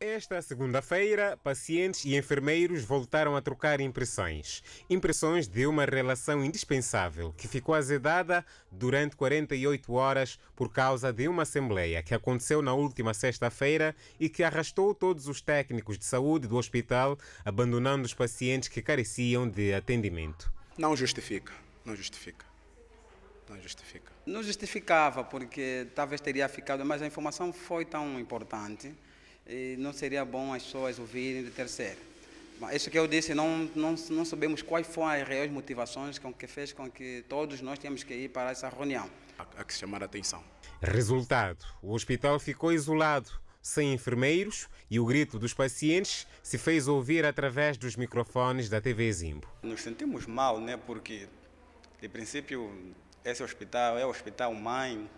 Esta segunda-feira, pacientes e enfermeiros voltaram a trocar impressões. Impressões de uma relação indispensável que ficou azedada durante 48 horas por causa de uma assembleia que aconteceu na última sexta-feira e que arrastou todos os técnicos de saúde do hospital, abandonando os pacientes que careciam de atendimento. Não justifica, não justifica. Não justifica. Não justificava, porque talvez teria ficado, mas a informação foi tão importante e não seria bom as pessoas ouvirem de terceiro. Mas isso que eu disse, não, não, não sabemos quais foram as reais motivações com que fez com que todos nós tínhamos que ir para essa reunião. Há que chamar a atenção. Resultado: o hospital ficou isolado, sem enfermeiros, e o grito dos pacientes se fez ouvir através dos microfones da TV Zimbo. Nos sentimos mal, né? Porque, de princípio, esse hospital é o hospital mãe,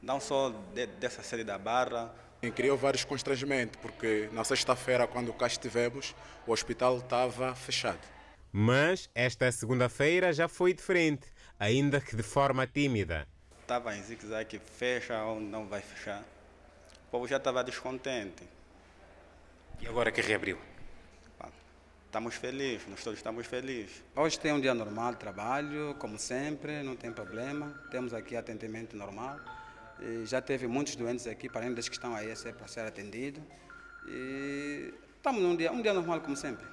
não só de, dessa sede da Barra, Criou vários constrangimentos, porque na sexta-feira, quando cá estivemos, o hospital estava fechado. Mas esta segunda-feira já foi diferente, ainda que de forma tímida. Estava tá em zigue-zague, fecha ou não vai fechar. O povo já estava descontente. E agora que reabriu? Estamos felizes, nós todos estamos felizes. Hoje tem um dia normal de trabalho, como sempre, não tem problema. Temos aqui atendimento normal já teve muitos doentes aqui, para além das que estão aí a ser, para ser atendido. E estamos num dia, um dia normal como sempre.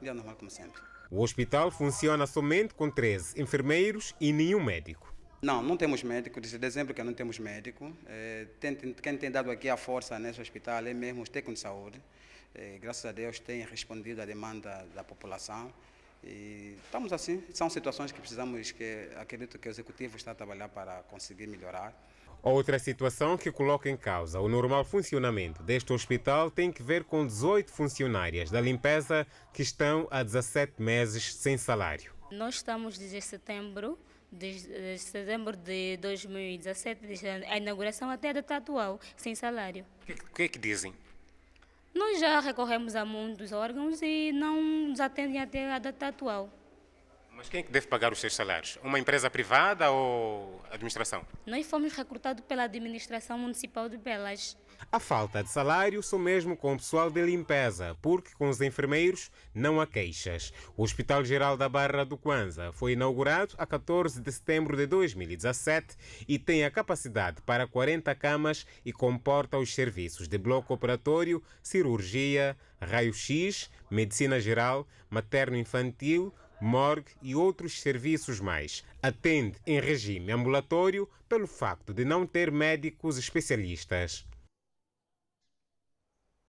Um dia normal como sempre. O hospital funciona somente com 13 enfermeiros e nenhum médico. Não, não temos médico, desde dezembro que não temos médico. É, tem, tem, quem tem dado aqui a força nesse hospital é mesmo os técnicos de saúde. É, graças a Deus têm respondido à demanda da população. E estamos assim, são situações que precisamos, que acredito que o Executivo está a trabalhar para conseguir melhorar. Outra situação que coloca em causa o normal funcionamento deste hospital tem que ver com 18 funcionárias da limpeza que estão há 17 meses sem salário. Nós estamos desde setembro, eh, setembro de 2017, desde a inauguração até a data atual, sem salário. O que, que é que dizem? Nós já recorremos a muitos órgãos e não nos atendem até a data atual. Mas quem é que deve pagar os seus salários? Uma empresa privada ou administração? Nós fomos recrutados pela administração municipal de Belas. A falta de salário sou mesmo com o pessoal de limpeza, porque com os enfermeiros não há queixas. O Hospital Geral da Barra do Quanza foi inaugurado a 14 de setembro de 2017 e tem a capacidade para 40 camas e comporta os serviços de bloco operatório, cirurgia, raio-x, medicina geral, materno-infantil, morgue e outros serviços mais. Atende em regime ambulatório pelo facto de não ter médicos especialistas.